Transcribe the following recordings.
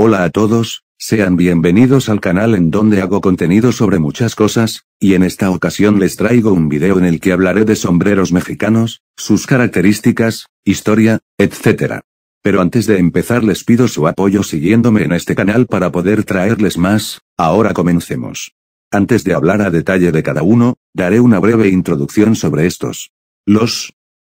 Hola a todos, sean bienvenidos al canal en donde hago contenido sobre muchas cosas, y en esta ocasión les traigo un video en el que hablaré de sombreros mexicanos, sus características, historia, etc. Pero antes de empezar les pido su apoyo siguiéndome en este canal para poder traerles más, ahora comencemos. Antes de hablar a detalle de cada uno, daré una breve introducción sobre estos. Los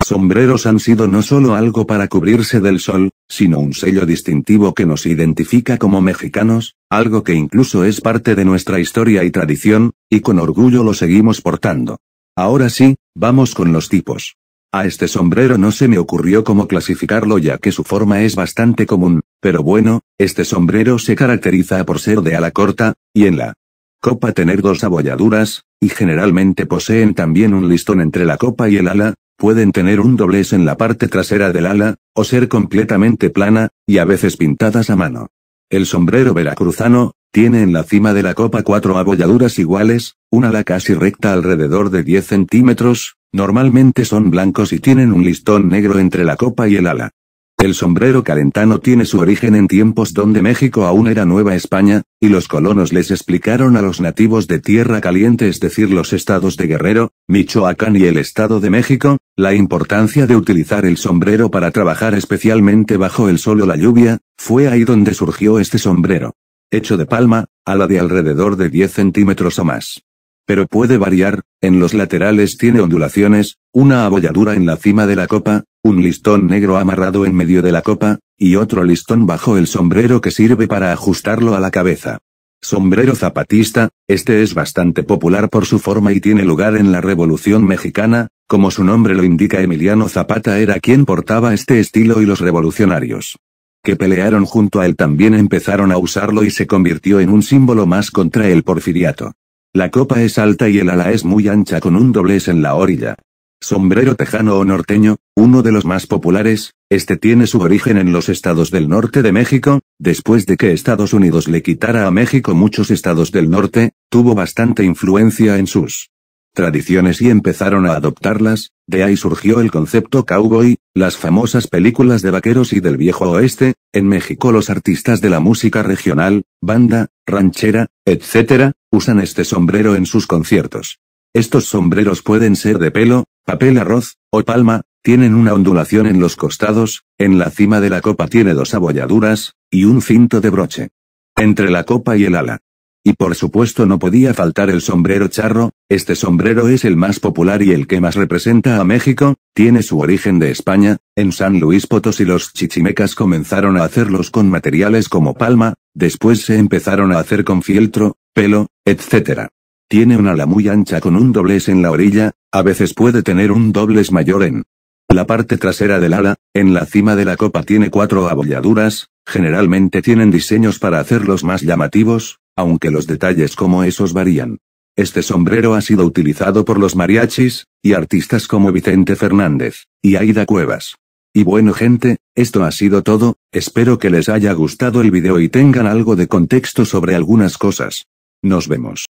Sombreros han sido no solo algo para cubrirse del sol, sino un sello distintivo que nos identifica como mexicanos, algo que incluso es parte de nuestra historia y tradición, y con orgullo lo seguimos portando. Ahora sí, vamos con los tipos. A este sombrero no se me ocurrió cómo clasificarlo ya que su forma es bastante común, pero bueno, este sombrero se caracteriza por ser de ala corta, y en la copa tener dos abolladuras, y generalmente poseen también un listón entre la copa y el ala, pueden tener un doblez en la parte trasera del ala, o ser completamente plana, y a veces pintadas a mano. El sombrero veracruzano, tiene en la cima de la copa cuatro abolladuras iguales, una ala casi recta alrededor de 10 centímetros, normalmente son blancos y tienen un listón negro entre la copa y el ala. El sombrero calentano tiene su origen en tiempos donde México aún era Nueva España, y los colonos les explicaron a los nativos de Tierra Caliente, es decir, los estados de Guerrero, Michoacán y el Estado de México, la importancia de utilizar el sombrero para trabajar especialmente bajo el sol o la lluvia, fue ahí donde surgió este sombrero. Hecho de palma, a la de alrededor de 10 centímetros o más. Pero puede variar, en los laterales tiene ondulaciones, una abolladura en la cima de la copa, un listón negro amarrado en medio de la copa, y otro listón bajo el sombrero que sirve para ajustarlo a la cabeza. Sombrero zapatista, este es bastante popular por su forma y tiene lugar en la Revolución Mexicana, como su nombre lo indica, Emiliano Zapata era quien portaba este estilo y los revolucionarios que pelearon junto a él también empezaron a usarlo y se convirtió en un símbolo más contra el porfiriato. La copa es alta y el ala es muy ancha con un doblez en la orilla. Sombrero tejano o norteño, uno de los más populares, este tiene su origen en los estados del norte de México, después de que Estados Unidos le quitara a México muchos estados del norte, tuvo bastante influencia en sus tradiciones y empezaron a adoptarlas, de ahí surgió el concepto cowboy, las famosas películas de vaqueros y del viejo oeste, en México los artistas de la música regional, banda, ranchera, etc., usan este sombrero en sus conciertos. Estos sombreros pueden ser de pelo, papel arroz, o palma, tienen una ondulación en los costados, en la cima de la copa tiene dos abolladuras, y un cinto de broche. Entre la copa y el ala. Y por supuesto no podía faltar el sombrero charro, este sombrero es el más popular y el que más representa a México, tiene su origen de España, en San Luis Potosí los chichimecas comenzaron a hacerlos con materiales como palma, después se empezaron a hacer con fieltro, pelo, etc. Tiene una ala muy ancha con un doblez en la orilla, a veces puede tener un doblez mayor en la parte trasera del ala, en la cima de la copa tiene cuatro abolladuras, generalmente tienen diseños para hacerlos más llamativos, aunque los detalles como esos varían. Este sombrero ha sido utilizado por los mariachis, y artistas como Vicente Fernández, y Aida Cuevas. Y bueno gente, esto ha sido todo, espero que les haya gustado el video y tengan algo de contexto sobre algunas cosas. Nos vemos.